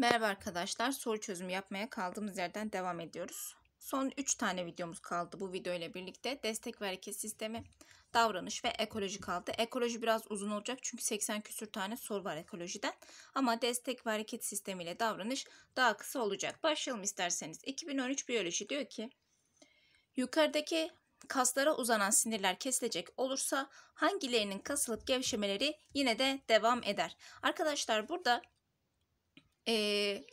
Merhaba arkadaşlar. Soru çözümü yapmaya kaldığımız yerden devam ediyoruz. Son 3 tane videomuz kaldı bu video ile birlikte. Destek ve hareket sistemi, davranış ve ekoloji kaldı. Ekoloji biraz uzun olacak çünkü 80 küsür tane soru var ekolojiden. Ama destek ve hareket sistemi ile davranış daha kısa olacak. Başlayalım isterseniz. 2013 biyoloji diyor ki yukarıdaki kaslara uzanan sinirler kesilecek olursa hangilerinin kasılıp gevşemeleri yine de devam eder. Arkadaşlar burada ee,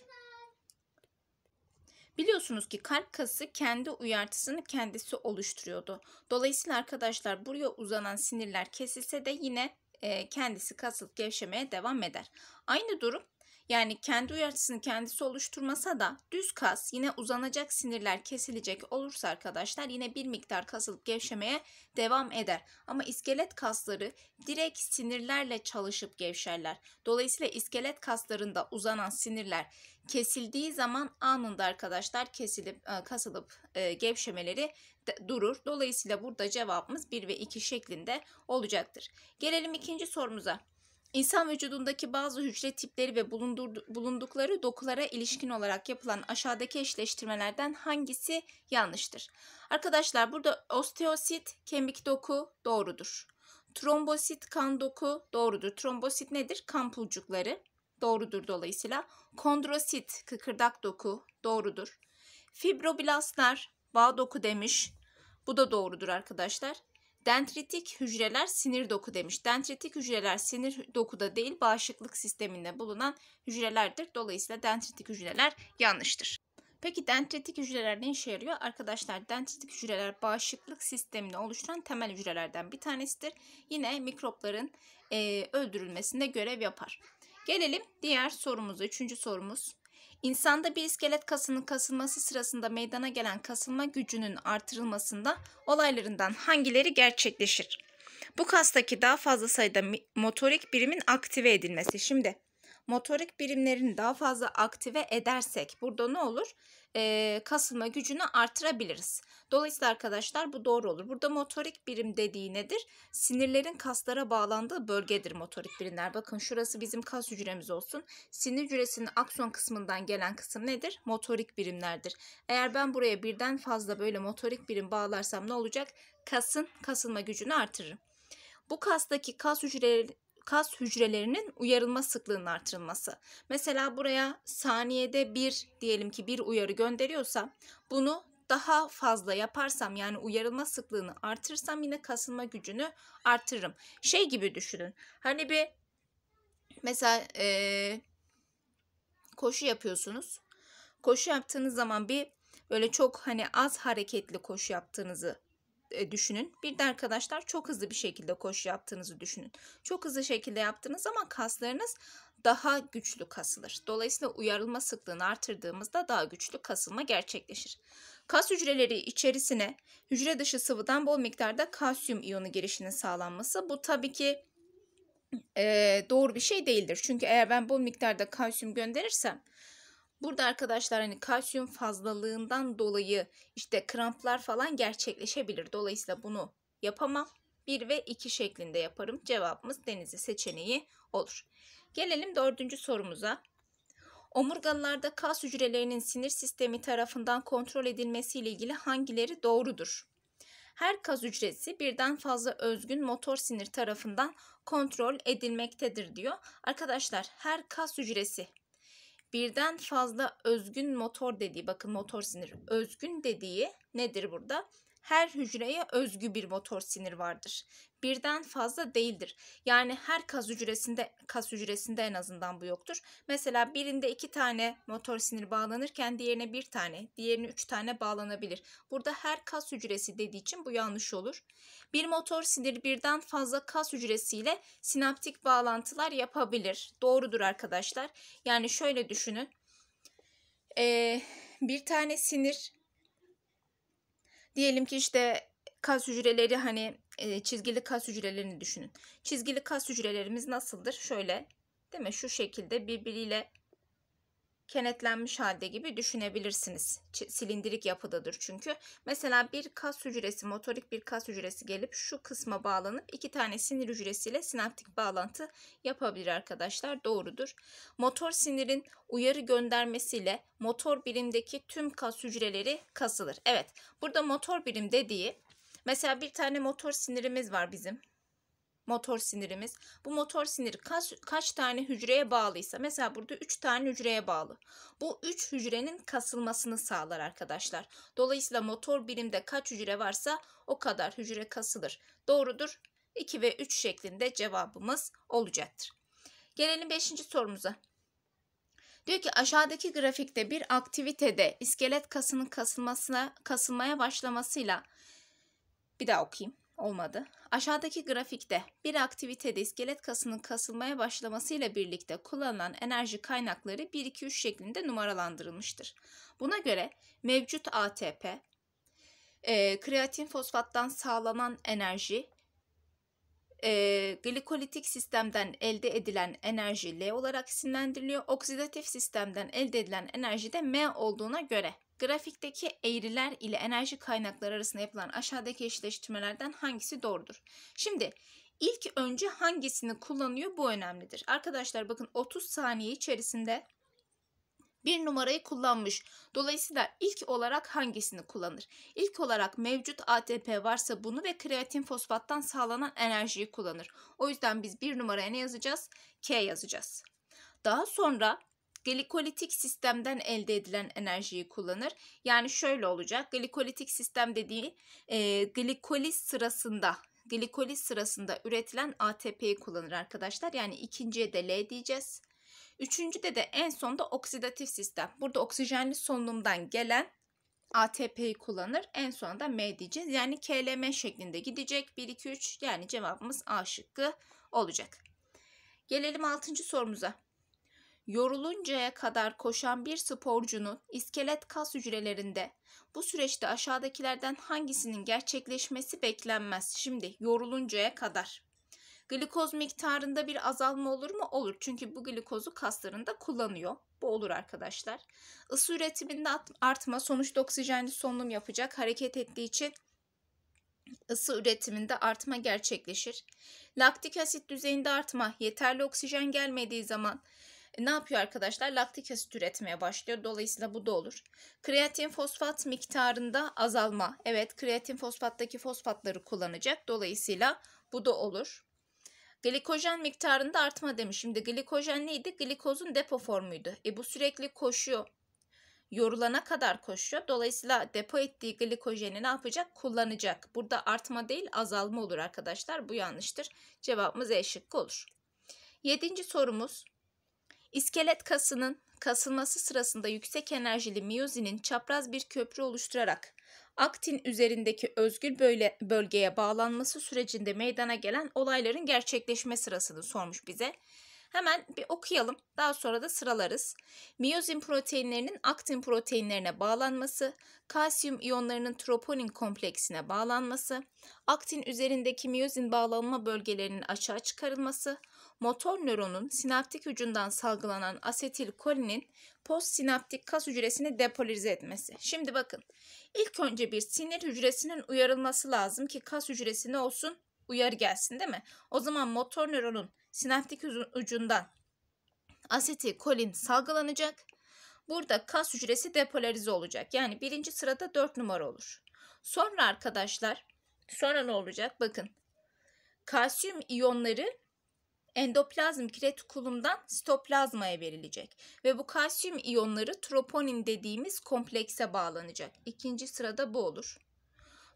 biliyorsunuz ki kalp kası kendi uyartısını kendisi oluşturuyordu. Dolayısıyla arkadaşlar buraya uzanan sinirler kesilse de yine e, kendisi kasılıp gevşemeye devam eder. Aynı durum yani kendi uyarısını kendisi oluşturmasa da düz kas yine uzanacak sinirler kesilecek olursa arkadaşlar yine bir miktar kasılıp gevşemeye devam eder. Ama iskelet kasları direkt sinirlerle çalışıp gevşerler. Dolayısıyla iskelet kaslarında uzanan sinirler kesildiği zaman anında arkadaşlar kesilip e, kasılıp e, gevşemeleri durur. Dolayısıyla burada cevabımız 1 ve 2 şeklinde olacaktır. Gelelim ikinci sorumuza. İnsan vücudundaki bazı hücre tipleri ve bulundukları dokulara ilişkin olarak yapılan aşağıdaki eşleştirmelerden hangisi yanlıştır? Arkadaşlar burada osteosit kemik doku doğrudur. Trombosit kan doku doğrudur. Trombosit nedir? Kan pulcukları doğrudur dolayısıyla. Kondrosit kıkırdak doku doğrudur. Fibroblastlar bağ doku demiş. Bu da doğrudur arkadaşlar. Dendritik hücreler sinir doku demiş. Dendritik hücreler sinir dokuda değil bağışıklık sisteminde bulunan hücrelerdir. Dolayısıyla dendritik hücreler yanlıştır. Peki dendritik hücreler ne işe yarıyor? Arkadaşlar dendritik hücreler bağışıklık sistemini oluşturan temel hücrelerden bir tanesidir. Yine mikropların e, öldürülmesinde görev yapar. Gelelim diğer sorumuza. Üçüncü sorumuz. İnsanda bir iskelet kasının kasılması sırasında meydana gelen kasılma gücünün artırılmasında olaylarından hangileri gerçekleşir? Bu kastaki daha fazla sayıda motorik birimin aktive edilmesi. Şimdi motorik birimlerini daha fazla aktive edersek burada ne olur? e, kasılma gücünü artırabiliriz. Dolayısıyla arkadaşlar bu doğru olur. Burada motorik birim dediği nedir? Sinirlerin kaslara bağlandığı bölgedir motorik birimler. Bakın şurası bizim kas hücremiz olsun. Sinir hücresinin akson kısmından gelen kısım nedir? Motorik birimlerdir. Eğer ben buraya birden fazla böyle motorik birim bağlarsam ne olacak? Kasın kasılma gücünü artırırım. Bu kastaki kas hücreleri kas hücrelerinin uyarılma sıklığının artırılması. Mesela buraya saniyede bir diyelim ki bir uyarı gönderiyorsa bunu daha fazla yaparsam yani uyarılma sıklığını artırırsam yine kasılma gücünü artırırım. Şey gibi düşünün. Hani bir mesela ee, koşu yapıyorsunuz. Koşu yaptığınız zaman bir böyle çok hani az hareketli koşu yaptığınızı e, düşünün. Bir de arkadaşlar çok hızlı bir şekilde koşu yaptığınızı düşünün. Çok hızlı şekilde yaptınız ama kaslarınız daha güçlü kasılır. Dolayısıyla uyarılma sıklığını artırdığımızda daha güçlü kasılma gerçekleşir. Kas hücreleri içerisine hücre dışı sıvıdan bol miktarda kalsiyum iyonu girişinin sağlanması. Bu tabii ki e, doğru bir şey değildir. Çünkü eğer ben bol miktarda kalsiyum gönderirsem Burada arkadaşlar hani kalsiyum fazlalığından dolayı işte kramplar falan gerçekleşebilir. Dolayısıyla bunu yapamam. 1 ve 2 şeklinde yaparım. Cevabımız denizi seçeneği olur. Gelelim dördüncü sorumuza. Omurgalılarda kas hücrelerinin sinir sistemi tarafından kontrol edilmesiyle ilgili hangileri doğrudur? Her kas hücresi birden fazla özgün motor sinir tarafından kontrol edilmektedir diyor. Arkadaşlar her kas hücresi birden fazla özgün motor dediği bakın motor sinir özgün dediği nedir burada? her hücreye özgü bir motor sinir vardır. Birden fazla değildir. Yani her kas hücresinde kas hücresinde en azından bu yoktur. Mesela birinde iki tane motor sinir bağlanırken diğerine bir tane, diğerine üç tane bağlanabilir. Burada her kas hücresi dediği için bu yanlış olur. Bir motor sinir birden fazla kas hücresiyle sinaptik bağlantılar yapabilir. Doğrudur arkadaşlar. Yani şöyle düşünün. Ee, bir tane sinir Diyelim ki işte kas hücreleri hani e, çizgili kas hücrelerini düşünün. Çizgili kas hücrelerimiz nasıldır? Şöyle değil mi? Şu şekilde birbiriyle kenetlenmiş halde gibi düşünebilirsiniz. Silindirik yapıdadır çünkü. Mesela bir kas hücresi, motorik bir kas hücresi gelip şu kısma bağlanıp iki tane sinir hücresiyle sinaptik bağlantı yapabilir arkadaşlar. Doğrudur. Motor sinirin uyarı göndermesiyle motor birimdeki tüm kas hücreleri kasılır. Evet, burada motor birim dediği mesela bir tane motor sinirimiz var bizim motor sinirimiz. Bu motor siniri kaç, kaç tane hücreye bağlıysa mesela burada 3 tane hücreye bağlı. Bu 3 hücrenin kasılmasını sağlar arkadaşlar. Dolayısıyla motor birimde kaç hücre varsa o kadar hücre kasılır. Doğrudur 2 ve 3 şeklinde cevabımız olacaktır. Gelelim 5. sorumuza. Diyor ki aşağıdaki grafikte bir aktivitede iskelet kasının kasılmasına kasılmaya başlamasıyla bir daha okuyayım. Olmadı. Aşağıdaki grafikte bir aktivitede iskelet kasının kasılmaya başlamasıyla birlikte kullanılan enerji kaynakları 1-2-3 şeklinde numaralandırılmıştır. Buna göre mevcut ATP, e, kreatin fosfattan sağlanan enerji, e, glikolitik sistemden elde edilen enerji L olarak isimlendiriliyor. Oksidatif sistemden elde edilen enerji de M olduğuna göre Grafikteki eğriler ile enerji kaynakları arasında yapılan aşağıdaki eşleştirmelerden hangisi doğrudur? Şimdi ilk önce hangisini kullanıyor bu önemlidir. Arkadaşlar bakın 30 saniye içerisinde bir numarayı kullanmış. Dolayısıyla ilk olarak hangisini kullanır? İlk olarak mevcut ATP varsa bunu ve kreatin fosfattan sağlanan enerjiyi kullanır. O yüzden biz bir numaraya ne yazacağız? K yazacağız. Daha sonra glikolitik sistemden elde edilen enerjiyi kullanır. Yani şöyle olacak. Glikolitik sistem dediği e, glikoliz sırasında glikoliz sırasında üretilen ATP'yi kullanır arkadaşlar. Yani ikinciye de L diyeceğiz. Üçüncüde de en sonda oksidatif sistem. Burada oksijenli solunumdan gelen ATP'yi kullanır. En sonunda M diyeceğiz. Yani KLM şeklinde gidecek. 1, 2, 3 yani cevabımız A şıkkı olacak. Gelelim 6. sorumuza. Yoruluncaya kadar koşan bir sporcunun iskelet kas hücrelerinde bu süreçte aşağıdakilerden hangisinin gerçekleşmesi beklenmez? Şimdi yoruluncaya kadar. Glikoz miktarında bir azalma olur mu? Olur. Çünkü bu glikozu kaslarında kullanıyor. Bu olur arkadaşlar. Isı üretiminde artma sonuçta oksijenli solunum yapacak. Hareket ettiği için ısı üretiminde artma gerçekleşir. Laktik asit düzeyinde artma yeterli oksijen gelmediği zaman e, ne yapıyor arkadaşlar? Laktik asit üretmeye başlıyor. Dolayısıyla bu da olur. Kreatin fosfat miktarında azalma. Evet kreatin fosfattaki fosfatları kullanacak. Dolayısıyla bu da olur. Glikojen miktarında artma demiş. Şimdi glikojen neydi? Glikozun depo formuydu. E bu sürekli koşuyor. Yorulana kadar koşuyor. Dolayısıyla depo ettiği glikojeni ne yapacak? Kullanacak. Burada artma değil azalma olur arkadaşlar. Bu yanlıştır. Cevabımız E şıkkı olur. Yedinci sorumuz. İskelet kasının kasılması sırasında yüksek enerjili miyozinin çapraz bir köprü oluşturarak aktin üzerindeki özgür böyle, bölgeye bağlanması sürecinde meydana gelen olayların gerçekleşme sırasını sormuş bize. Hemen bir okuyalım. Daha sonra da sıralarız. Miyozin proteinlerinin aktin proteinlerine bağlanması, kalsiyum iyonlarının troponin kompleksine bağlanması, aktin üzerindeki miyozin bağlanma bölgelerinin açığa çıkarılması, motor nöronun sinaptik ucundan salgılanan asetil asetilkolinin postsinaptik kas hücresini depolize etmesi. Şimdi bakın ilk önce bir sinir hücresinin uyarılması lazım ki kas hücresine olsun uyarı gelsin değil mi? O zaman motor nöronun sinaptik ucundan asetil kolin salgılanacak. Burada kas hücresi depolarize olacak. Yani birinci sırada 4 numara olur. Sonra arkadaşlar sonra ne olacak? Bakın kalsiyum iyonları endoplazm kiretkulumdan sitoplazmaya verilecek ve bu kalsiyum iyonları troponin dediğimiz komplekse bağlanacak. İkinci sırada bu olur.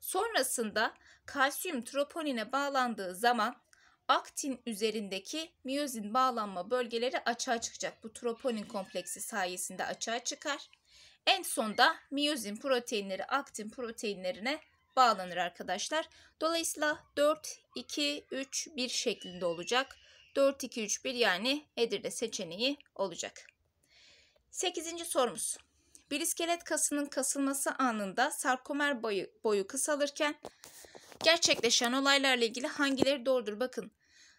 Sonrasında kalsiyum troponine bağlandığı zaman aktin üzerindeki miyozin bağlanma bölgeleri açığa çıkacak. Bu troponin kompleksi sayesinde açığa çıkar. En sonda miyozin proteinleri aktin proteinlerine bağlanır arkadaşlar. Dolayısıyla 4, 2, 3, 1 şeklinde olacak. 4-2-3-1 yani Edirne seçeneği olacak. 8. sorumuz. Bir iskelet kasının kasılması anında sarkomer boyu, boyu kısalırken gerçekleşen olaylarla ilgili hangileri doğrudur? Bakın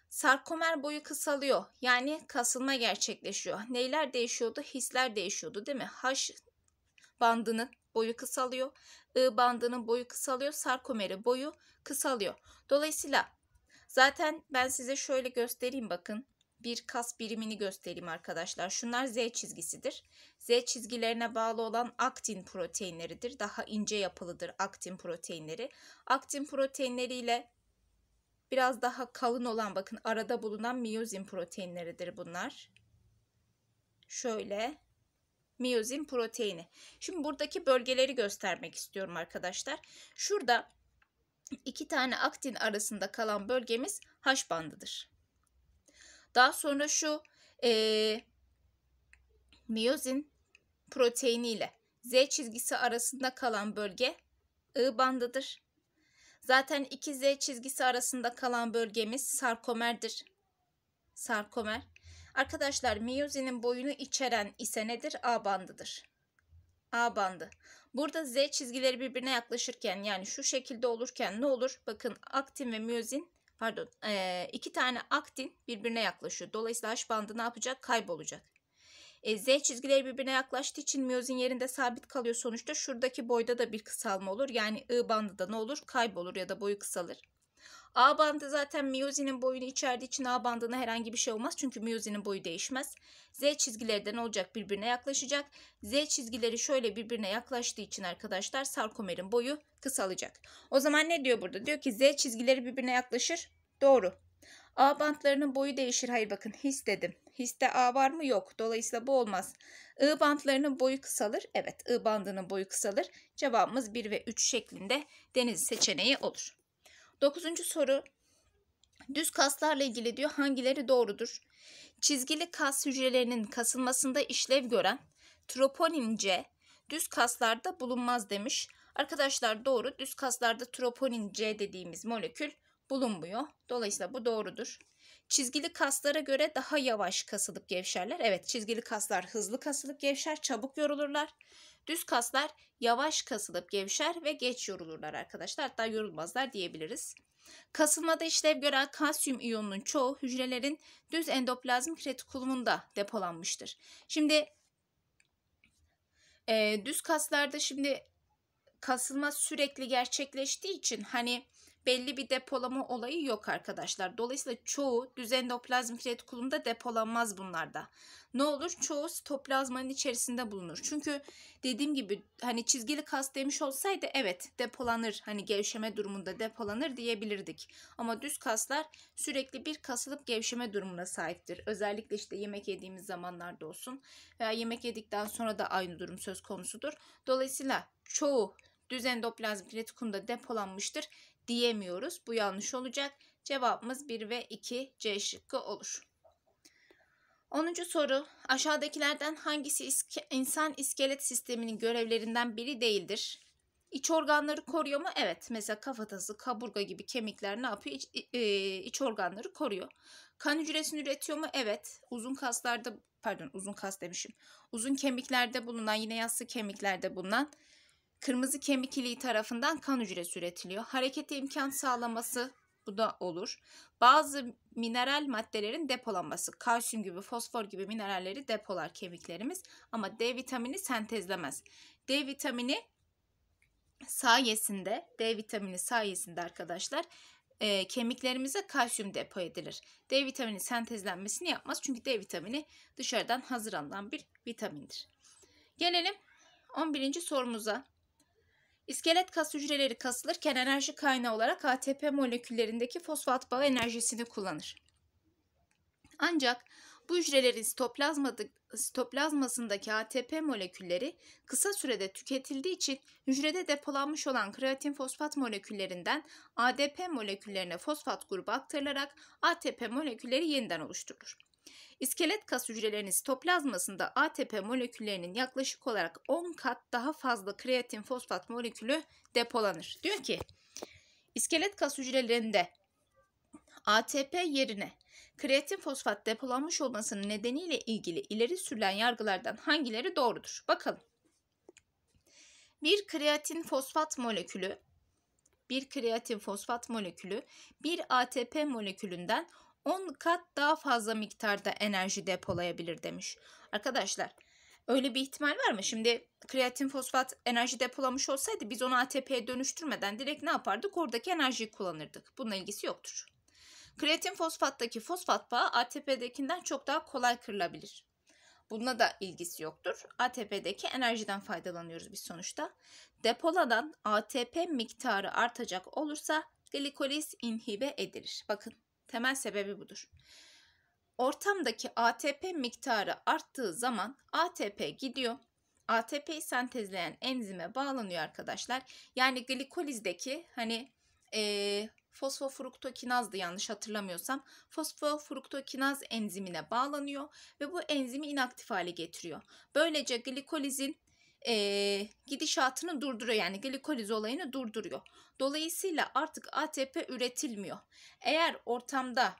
sarkomer boyu kısalıyor yani kasılma gerçekleşiyor. Neyler değişiyordu? Hisler değişiyordu değil mi? H bandının boyu kısalıyor. I bandının boyu kısalıyor. Sarkomeri boyu kısalıyor. Dolayısıyla Zaten ben size şöyle göstereyim bakın. Bir kas birimini göstereyim arkadaşlar. Şunlar Z çizgisidir. Z çizgilerine bağlı olan aktin proteinleridir. Daha ince yapılıdır aktin proteinleri. Aktin proteinleriyle biraz daha kalın olan bakın arada bulunan miyozin proteinleridir bunlar. Şöyle miyozin proteini. Şimdi buradaki bölgeleri göstermek istiyorum arkadaşlar. Şurada iki tane aktin arasında kalan bölgemiz H bandıdır. Daha sonra şu e, miyozin proteini ile Z çizgisi arasında kalan bölge I bandıdır. Zaten iki Z çizgisi arasında kalan bölgemiz sarkomerdir. Sarkomer. Arkadaşlar miyozinin boyunu içeren ise nedir? A bandıdır. A bandı. Burada Z çizgileri birbirine yaklaşırken yani şu şekilde olurken ne olur? Bakın aktin ve miyozin pardon e, iki tane aktin birbirine yaklaşıyor. Dolayısıyla H bandı ne yapacak? Kaybolacak. E, Z çizgileri birbirine yaklaştığı için miyozin yerinde sabit kalıyor sonuçta. Şuradaki boyda da bir kısalma olur. Yani I bandı da ne olur? Kaybolur ya da boyu kısalır. A bandı zaten miyozinin boyunu içerdiği için A bandına herhangi bir şey olmaz. Çünkü miyozinin boyu değişmez. Z çizgileri de ne olacak? Birbirine yaklaşacak. Z çizgileri şöyle birbirine yaklaştığı için arkadaşlar sarkomerin boyu kısalacak. O zaman ne diyor burada? Diyor ki Z çizgileri birbirine yaklaşır. Doğru. A bantlarının boyu değişir. Hayır bakın his dedim. Histe A var mı? Yok. Dolayısıyla bu olmaz. I bantlarının boyu kısalır. Evet I bandının boyu kısalır. Cevabımız 1 ve 3 şeklinde deniz seçeneği olur. Dokuzuncu soru. Düz kaslarla ilgili diyor hangileri doğrudur? Çizgili kas hücrelerinin kasılmasında işlev gören troponin C düz kaslarda bulunmaz demiş. Arkadaşlar doğru düz kaslarda troponin C dediğimiz molekül bulunmuyor. Dolayısıyla bu doğrudur. Çizgili kaslara göre daha yavaş kasılıp gevşerler. Evet çizgili kaslar hızlı kasılıp gevşer, çabuk yorulurlar. Düz kaslar yavaş kasılıp gevşer ve geç yorulurlar arkadaşlar. Hatta yorulmazlar diyebiliriz. Kasılmada işlev gören kalsiyum iyonunun çoğu hücrelerin düz endoplazmik retikulumunda depolanmıştır. Şimdi e, düz kaslarda şimdi kasılma sürekli gerçekleştiği için hani belli bir depolama olayı yok arkadaşlar. Dolayısıyla çoğu düz endoplazmik retikulumda depolanmaz bunlarda. Ne olur? Çoğu sitoplazmanın içerisinde bulunur. Çünkü dediğim gibi hani çizgili kas demiş olsaydı evet depolanır. Hani gevşeme durumunda depolanır diyebilirdik. Ama düz kaslar sürekli bir kasılıp gevşeme durumuna sahiptir. Özellikle işte yemek yediğimiz zamanlarda olsun veya yemek yedikten sonra da aynı durum söz konusudur. Dolayısıyla çoğu düz endoplazmik retikulumda depolanmıştır diyemiyoruz. Bu yanlış olacak. Cevabımız 1 ve 2 C şıkkı olur. 10. soru aşağıdakilerden hangisi iske, insan iskelet sisteminin görevlerinden biri değildir? İç organları koruyor mu? Evet. Mesela kafatası, kaburga gibi kemikler ne yapıyor? İç, e, iç organları koruyor. Kan hücresini üretiyor mu? Evet. Uzun kaslarda pardon uzun kas demişim. Uzun kemiklerde bulunan yine yassı kemiklerde bulunan Kırmızı kemik iliği tarafından kan hücresi üretiliyor. Harekete imkan sağlaması bu da olur. Bazı mineral maddelerin depolanması, kalsiyum gibi, fosfor gibi mineralleri depolar kemiklerimiz ama D vitamini sentezlemez. D vitamini sayesinde, D vitamini sayesinde arkadaşlar e, kemiklerimize kalsiyum depo edilir. D vitamini sentezlenmesini yapmaz çünkü D vitamini dışarıdan hazır alınan bir vitamindir. Gelelim 11. sorumuza. İskelet kas hücreleri kasılırken enerji kaynağı olarak ATP moleküllerindeki fosfat bağı enerjisini kullanır. Ancak bu hücrelerin sitoplazmasındaki ATP molekülleri kısa sürede tüketildiği için hücrede depolanmış olan kreatin fosfat moleküllerinden ADP moleküllerine fosfat grubu aktarılarak ATP molekülleri yeniden oluşturulur. İskelet kas hücrelerinin sitoplazmasında ATP moleküllerinin yaklaşık olarak 10 kat daha fazla kreatin fosfat molekülü depolanır. Diyor ki iskelet kas hücrelerinde ATP yerine kreatin fosfat depolanmış olmasının nedeniyle ilgili ileri sürülen yargılardan hangileri doğrudur? Bakalım. Bir kreatin fosfat molekülü bir kreatin fosfat molekülü bir ATP molekülünden 10 kat daha fazla miktarda enerji depolayabilir demiş. Arkadaşlar öyle bir ihtimal var mı? Şimdi kreatin fosfat enerji depolamış olsaydı biz onu ATP'ye dönüştürmeden direkt ne yapardık? Oradaki enerjiyi kullanırdık. Bununla ilgisi yoktur. Kreatin fosfattaki fosfat bağı ATP'dekinden çok daha kolay kırılabilir. Bununla da ilgisi yoktur. ATP'deki enerjiden faydalanıyoruz biz sonuçta. Depoladan ATP miktarı artacak olursa glikoliz inhibe edilir. Bakın Temel sebebi budur. Ortamdaki ATP miktarı arttığı zaman ATP gidiyor. ATP'yi sentezleyen enzime bağlanıyor arkadaşlar. Yani glikolizdeki hani e, fosfofruktokinazdı yanlış hatırlamıyorsam. Fosfofruktokinaz enzimine bağlanıyor ve bu enzimi inaktif hale getiriyor. Böylece glikolizin e, gidişatını durduruyor. Yani glikoliz olayını durduruyor. Dolayısıyla artık ATP üretilmiyor. Eğer ortamda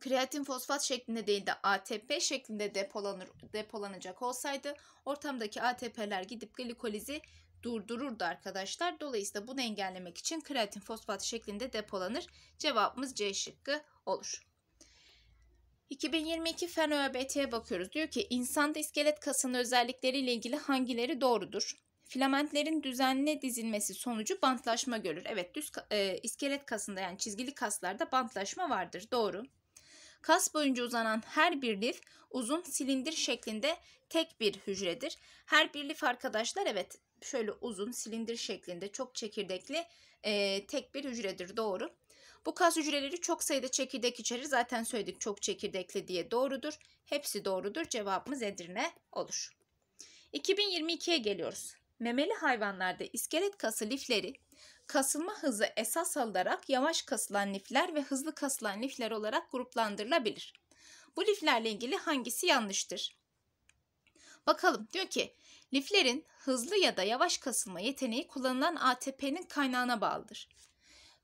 kreatin fosfat şeklinde değil de ATP şeklinde depolanır, depolanacak olsaydı ortamdaki ATP'ler gidip glikolizi durdururdu arkadaşlar. Dolayısıyla bunu engellemek için kreatin fosfat şeklinde depolanır. Cevabımız C şıkkı olur. 2022 Fen ÖBT'ye bakıyoruz. Diyor ki insanda iskelet kasının özellikleriyle ilgili hangileri doğrudur? Filamentlerin düzenli dizilmesi sonucu bantlaşma görür. Evet düz e, iskelet kasında yani çizgili kaslarda bantlaşma vardır. Doğru. Kas boyunca uzanan her bir lif uzun silindir şeklinde tek bir hücredir. Her bir lif arkadaşlar evet şöyle uzun silindir şeklinde çok çekirdekli e, tek bir hücredir doğru. Bu kas hücreleri çok sayıda çekirdek içerir. Zaten söyledik çok çekirdekli diye doğrudur. Hepsi doğrudur. Cevabımız Edirne olur. 2022'ye geliyoruz. Memeli hayvanlarda iskelet kası lifleri kasılma hızı esas alarak yavaş kasılan lifler ve hızlı kasılan lifler olarak gruplandırılabilir. Bu liflerle ilgili hangisi yanlıştır? Bakalım diyor ki liflerin hızlı ya da yavaş kasılma yeteneği kullanılan ATP'nin kaynağına bağlıdır.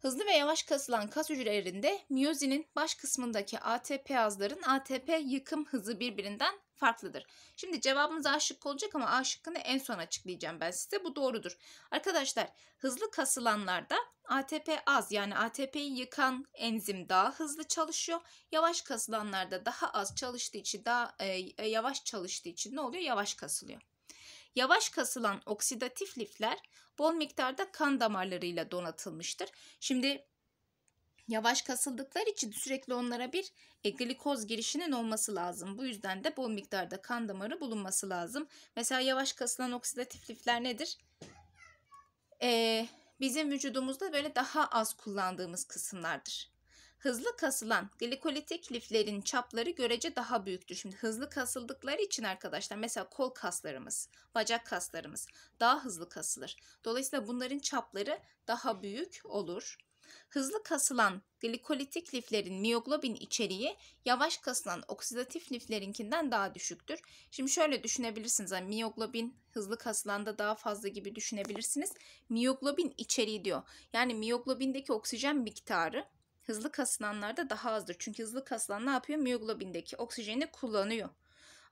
Hızlı ve yavaş kasılan kas hücrelerinde miyozinin baş kısmındaki ATP azların ATP yıkım hızı birbirinden farklıdır. Şimdi cevabımız A şıkkı olacak ama A şıkkını en son açıklayacağım ben size. Bu doğrudur. Arkadaşlar hızlı kasılanlarda ATP az yani ATP'yi yıkan enzim daha hızlı çalışıyor. Yavaş kasılanlarda daha az çalıştığı için daha e, yavaş çalıştığı için ne oluyor? Yavaş kasılıyor. Yavaş kasılan oksidatif lifler bol miktarda kan damarlarıyla donatılmıştır. Şimdi yavaş kasıldıkları için sürekli onlara bir e, glikoz girişinin olması lazım. Bu yüzden de bol miktarda kan damarı bulunması lazım. Mesela yavaş kasılan oksidatif lifler nedir? E, bizim vücudumuzda böyle daha az kullandığımız kısımlardır hızlı kasılan glikolitik liflerin çapları görece daha büyüktür. Şimdi hızlı kasıldıkları için arkadaşlar mesela kol kaslarımız, bacak kaslarımız daha hızlı kasılır. Dolayısıyla bunların çapları daha büyük olur. Hızlı kasılan glikolitik liflerin miyoglobin içeriği yavaş kasılan oksidatif liflerinkinden daha düşüktür. Şimdi şöyle düşünebilirsiniz. Yani miyoglobin hızlı kasılanda daha fazla gibi düşünebilirsiniz. Miyoglobin içeriği diyor. Yani miyoglobindeki oksijen miktarı hızlı kasılanlarda daha azdır. Çünkü hızlı kasılan ne yapıyor? Miyoglobindeki oksijeni kullanıyor.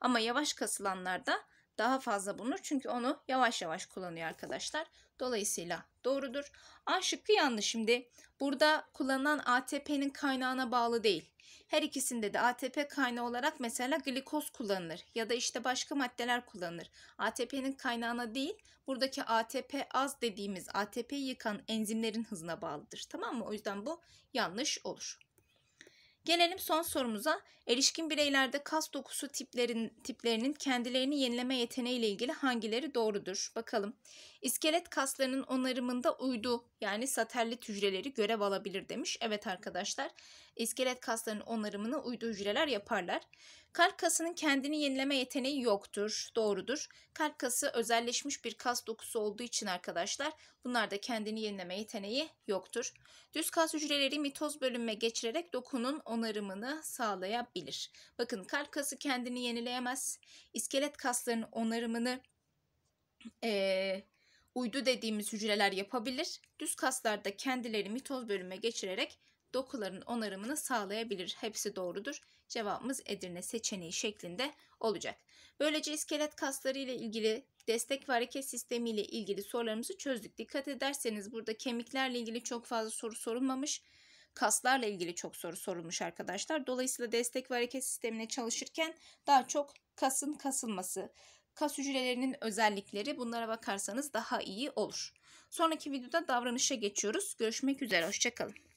Ama yavaş kasılanlarda daha fazla bulunur. Çünkü onu yavaş yavaş kullanıyor arkadaşlar. Dolayısıyla doğrudur. A şıkkı yanlış şimdi. Burada kullanılan ATP'nin kaynağına bağlı değil. Her ikisinde de ATP kaynağı olarak mesela glikoz kullanılır ya da işte başka maddeler kullanılır. ATP'nin kaynağına değil, buradaki ATP az dediğimiz ATP yıkan enzimlerin hızına bağlıdır. Tamam mı? O yüzden bu yanlış olur. Gelelim son sorumuza. Erişkin bireylerde kas dokusu tiplerin, tiplerinin kendilerini yenileme yeteneği ile ilgili hangileri doğrudur? Bakalım. İskelet kaslarının onarımında uydu yani satellit hücreleri görev alabilir demiş. Evet arkadaşlar iskelet kaslarının onarımını uydu hücreler yaparlar. Kalp kasının kendini yenileme yeteneği yoktur, doğrudur. Kalp kası özelleşmiş bir kas dokusu olduğu için arkadaşlar bunlar da kendini yenileme yeteneği yoktur. Düz kas hücreleri mitoz bölünme geçirerek dokunun onarımını sağlayabilir. Bakın kalp kası kendini yenileyemez. İskelet kaslarının onarımını ee, uydu dediğimiz hücreler yapabilir. Düz kaslarda kendileri mitoz bölünme geçirerek dokuların onarımını sağlayabilir. Hepsi doğrudur. Cevabımız Edirne seçeneği şeklinde olacak. Böylece iskelet kasları ile ilgili destek ve hareket sistemi ile ilgili sorularımızı çözdük. Dikkat ederseniz burada kemiklerle ilgili çok fazla soru sorulmamış. Kaslarla ilgili çok soru sorulmuş arkadaşlar. Dolayısıyla destek ve hareket sistemine çalışırken daha çok kasın kasılması, kas hücrelerinin özellikleri bunlara bakarsanız daha iyi olur. Sonraki videoda davranışa geçiyoruz. Görüşmek üzere, hoşçakalın.